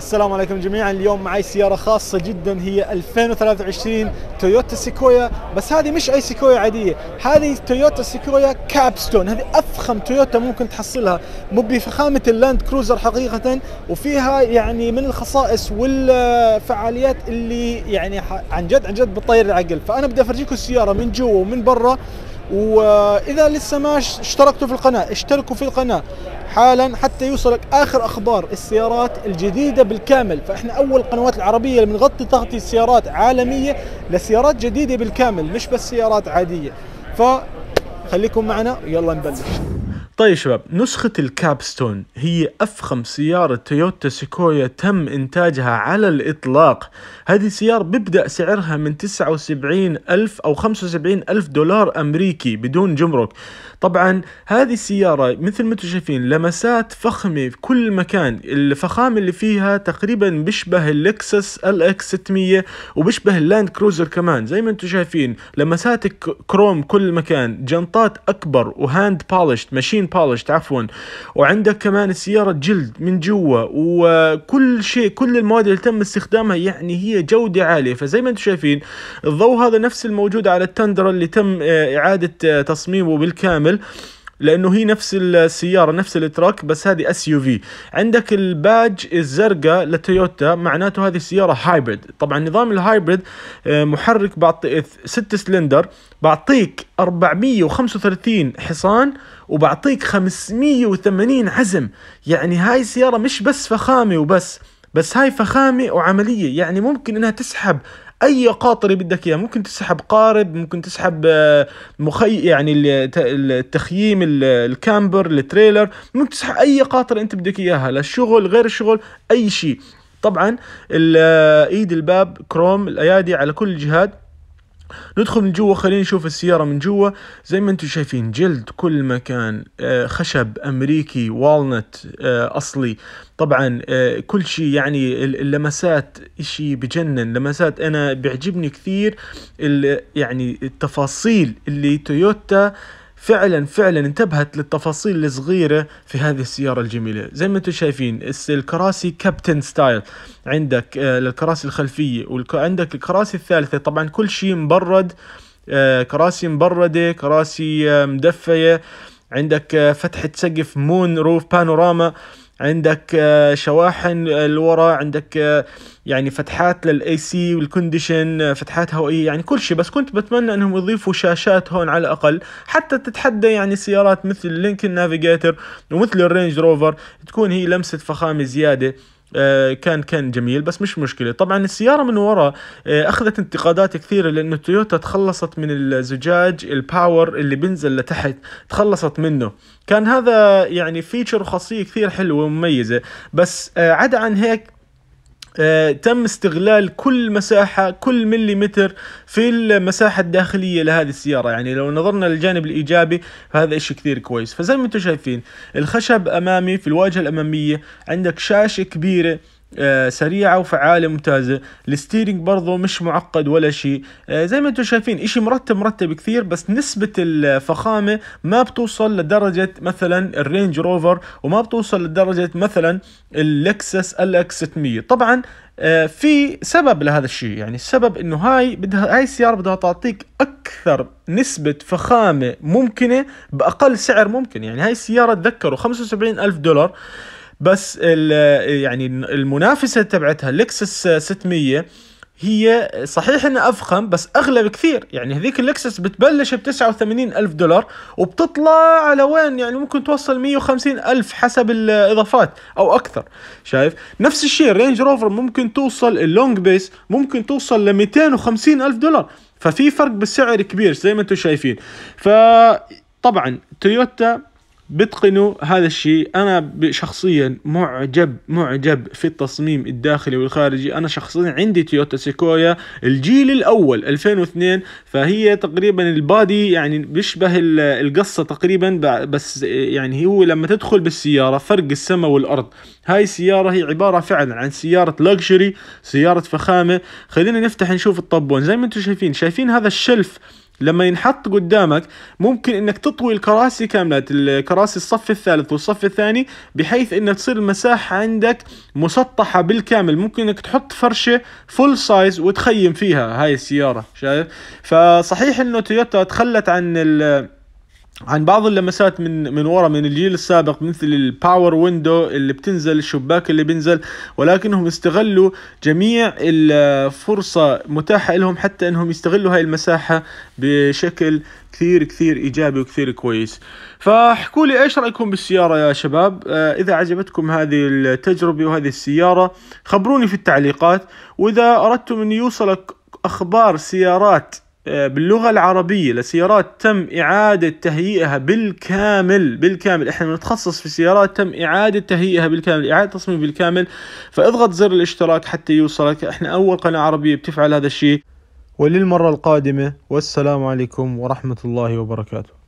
السلام عليكم جميعا اليوم معي سيارة خاصة جدا هي 2023 تويوتا سيكويا بس هذه مش أي سيكويا عادية هذه تويوتا سيكويا كابستون هذه أفخم تويوتا ممكن تحصلها مو بفخامة اللاند كروزر حقيقة وفيها يعني من الخصائص والفعاليات اللي يعني عن جد عن جد بتطير العقل فأنا بدي أفرجيكم السيارة من جوا ومن برا واذا لسه ما اشتركتوا في القناه اشتركوا في القناه حالا حتى يوصلك اخر اخبار السيارات الجديده بالكامل فاحنا اول القنوات العربيه اللي بنغطي تغطي سيارات عالميه لسيارات جديده بالكامل مش بس سيارات عاديه فخليكم معنا يلا نبلش طيب شباب نسخة الكابستون هي أفخم سيارة تويوتا سيكويا تم إنتاجها على الإطلاق هذه السيارة بيبدأ سعرها من 79 ألف أو 75 ألف دولار أمريكي بدون جمرك طبعا هذه السيارة مثل ما انتم شايفين لمسات فخمة في كل مكان الفخامة اللي فيها تقريبا بيشبه اللكسس ال اكس 600 وبيشبه اللاند كروزر كمان زي ما انتم شايفين لمسات كروم كل مكان جنطات أكبر وهاند بالشت ماشين بولشت عفوا وعندك كمان السياره جلد من جوا وكل شيء كل المواد اللي تم استخدامها يعني هي جوده عاليه فزي ما انتم شايفين الضوء هذا نفس الموجود على التندرا اللي تم آه، اعاده آه، تصميمه بالكامل لانه هي نفس السياره نفس التراك بس هذه اس يو في عندك الباج الزرقاء لتويوتا معناته هذه السياره هايبرد طبعا نظام الهايبرد آه، محرك بعطي 6 سلندر بعطيك 435 حصان وبعطيك 580 عزم يعني هاي السياره مش بس فخامه وبس بس هاي فخامة وعملية يعني ممكن انها تسحب اي قاطره بدك اياه ممكن تسحب قارب ممكن تسحب آه، مخي يعني التخييم الكامبر التريلر ممكن تسحب اي قاطره انت بدك اياها للشغل غير الشغل اي شيء طبعا آه، ايد الباب كروم الايادي على كل الجهات ندخل من جوا خلينا نشوف السيارة من جوا زي ما انتم شايفين جلد كل مكان آه، خشب امريكي والنت آه، اصلي طبعا آه، كل شيء يعني اللمسات شيء بجنن لمسات انا بيعجبني كثير يعني التفاصيل اللي تويوتا فعلا فعلا انتبهت للتفاصيل الصغيرة في هذه السيارة الجميلة زي ما انتم شايفين الكراسي كابتن ستايل عندك الكراسي آه، الخلفية وعندك الكراسي الثالثة طبعا كل شيء مبرد آه، كراسي مبردة كراسي آه، مدفية عندك فتحة سقف مون روف بانوراما عندك آه، شواحن الورا آه، عندك آه، يعني فتحات للاي سي والكونديشن فتحات هوائيه يعني كل شيء بس كنت بتمنى انهم يضيفوا شاشات هون على الاقل حتى تتحدى يعني سيارات مثل اللينكن نافيجيتر ومثل الرينج روفر تكون هي لمسه فخامه زياده آه، كان كان جميل بس مش مشكله طبعا السياره من ورا آه، اخذت انتقادات كثيره لانه تويوتا تخلصت من الزجاج الباور اللي بينزل لتحت تخلصت منه كان هذا يعني فيتشر وخاصيه كثير حلوه ومميزه بس آه، عدا عن هيك آه، تم استغلال كل مساحة كل مليمتر في المساحة الداخلية لهذه السيارة يعني لو نظرنا للجانب الإيجابي فهذا إشي كثير كويس فزي ما انتم شايفين الخشب أمامي في الواجهة الأمامية عندك شاشة كبيرة آه، سريعه وفعاله ممتازه الستيرينج برضه مش معقد ولا شيء آه، زي ما انتم شايفين اشي مرتب مرتب كثير بس نسبه الفخامه ما بتوصل لدرجه مثلا الرينج روفر وما بتوصل لدرجه مثلا اللكسس الاكس 600 طبعا آه، في سبب لهذا الشيء يعني السبب انه هاي بدها هاي السياره بدها تعطيك اكثر نسبه فخامه ممكنه باقل سعر ممكن يعني هاي السياره تذكروا 75 الف دولار بس يعني المنافسه تبعتها لكسس 600 هي صحيح انها افخم بس اغلى بكثير يعني هذيك اللكسس بتبلش ب 89 الف دولار وبتطلع على وين يعني ممكن توصل 150 الف حسب الاضافات او اكثر شايف نفس الشيء رينج روفر ممكن توصل اللونج بيس ممكن توصل ل 250 الف دولار ففي فرق بالسعر كبير زي ما انتم شايفين فطبعا تويوتا بتقنوا هذا الشيء انا شخصيا معجب معجب في التصميم الداخلي والخارجي انا شخصيا عندي تويوتا سيكويا الجيل الاول 2002 فهي تقريبا البادي يعني بيشبه القصه تقريبا بس يعني هو لما تدخل بالسياره فرق السماء والارض هاي السيارة هي عبارة فعلا عن سيارة لكجري سيارة فخامة خلينا نفتح نشوف الطبون زي ما انتم شايفين شايفين هذا الشلف لما ينحط قدامك ممكن انك تطوي الكراسي كامله الكراسي الصف الثالث والصف الثاني بحيث انها تصير المساحه عندك مسطحه بالكامل ممكن انك تحط فرشه فول سايز وتخيم فيها هاي السياره شايف فصحيح انه تويوتا تخلت عن ال عن بعض اللمسات من من ورا من الجيل السابق مثل الباور ويندو اللي بتنزل الشباك اللي بينزل ولكنهم استغلوا جميع الفرصة متاحة لهم حتى انهم يستغلوا هاي المساحة بشكل كثير كثير ايجابي وكثير كويس فاحكوا لي ايش رايكم بالسيارة يا شباب آه، اذا عجبتكم هذه التجربة وهذه السيارة خبروني في التعليقات واذا اردتم ان يوصلك اخبار سيارات آه، باللغة العربية لسيارات تم إعادة تهيئها بالكامل بالكامل احنا بنتخصص في سيارات تم إعادة تهيئها بالكامل إعادة تصميم بالكامل فاضغط زر الاشتراك حتى يوصلك احنا أول قناة عربية بتفعل هذا الشيء وللمرة القادمة والسلام عليكم ورحمة الله وبركاته